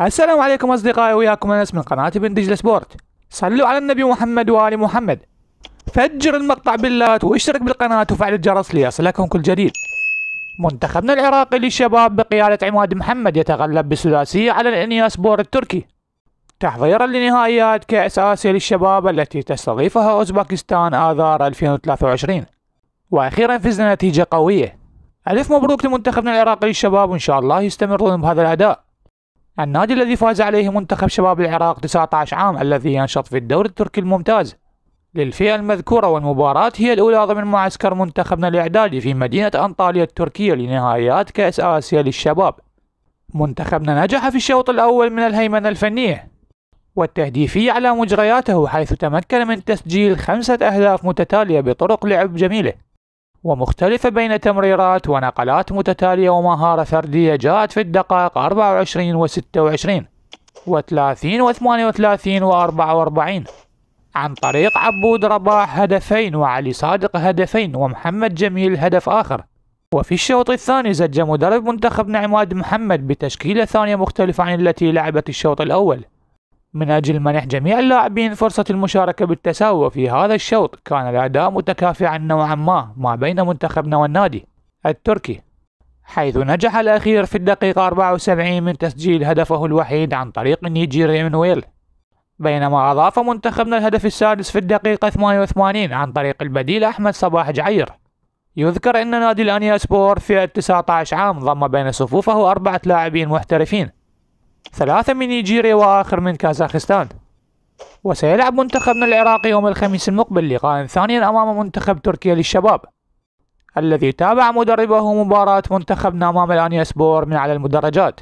السلام عليكم أصدقائي وياكم أنس من قناة ابن دجل سبورت صلوا على النبي محمد وآل محمد فجر المقطع باللات واشترك بالقناة وفعل الجرس ليصلكم كل جديد منتخبنا العراقي للشباب بقيادة عماد محمد يتغلب بثلاثية على الانياس بور التركي تحضيرا لنهائيات كأس آسيا للشباب التي تستضيفها أوزباكستان آذار 2023 وأخيرا فزنا نتيجة قوية ألف مبروك لمنتخبنا العراقي للشباب وإن شاء الله يستمرون بهذا الأداء النادي الذي فاز عليه منتخب شباب العراق 19 عام الذي ينشط في الدوري التركي الممتاز للفئة المذكورة والمباراة هي الأولى ضمن معسكر منتخبنا الإعدادي في مدينة أنطاليا التركية لنهائيات كأس آسيا للشباب منتخبنا نجح في الشوط الأول من الهيمنة الفنية والتهديفية على مجرياته حيث تمكن من تسجيل خمسة أهداف متتالية بطرق لعب جميلة ومختلفة بين تمريرات ونقلات متتالية ومهارة فردية جاءت في الدقائق 24 و 26 و 30 و 38 و 44 عن طريق عبود رباح هدفين وعلي صادق هدفين ومحمد جميل هدف آخر وفي الشوط الثاني زج مدرب منتخب نعماد محمد بتشكيلة ثانية مختلفة عن التي لعبت الشوط الأول من أجل منح جميع اللاعبين فرصة المشاركة بالتساوي في هذا الشوط كان الأداء متكافئا نوعا ما ما بين منتخبنا والنادي التركي حيث نجح الأخير في الدقيقة 74 من تسجيل هدفه الوحيد عن طريق النيجيري منويل بينما أضاف منتخبنا الهدف السادس في الدقيقة 88 عن طريق البديل أحمد صباح جعير يذكر أن نادي الأنيا سبور فئة 19 عام ضم بين صفوفه أربعة لاعبين محترفين ثلاثة من نيجيريا وآخر من كازاخستان وسيلعب منتخبنا العراقي يوم الخميس المقبل لقاء ثانيا أمام منتخب تركيا للشباب الذي تابع مدربه مباراة منتخبنا أمام الأنياسبور من على المدرجات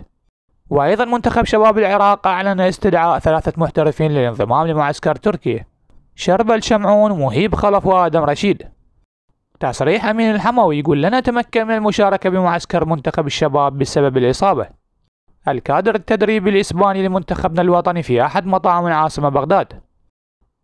وأيضا منتخب شباب العراق أعلن استدعاء ثلاثة محترفين للانضمام لمعسكر تركيا شربل شمعون مهيب خلف وآدم رشيد تصريح أمين الحموي يقول لن تمكن من المشاركة بمعسكر منتخب الشباب بسبب الإصابة الكادر التدريبي الإسباني لمنتخبنا الوطني في أحد مطاعم العاصمة بغداد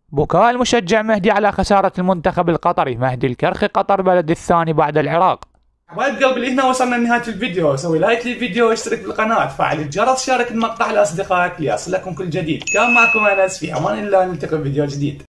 بكاء المشجع مهدي على خسارة المنتخب القطري مهدي الكرخي قطر بلد الثاني بعد العراق حبايب قلبي هنا وصلنا لنهاية الفيديو سوي لايك للفيديو واشترك بالقناة فعل الجرس شارك المقطع لأصدقائك ليصلكم كل جديد كان معكم أنس في أمان الله نلتقي بفيديو جديد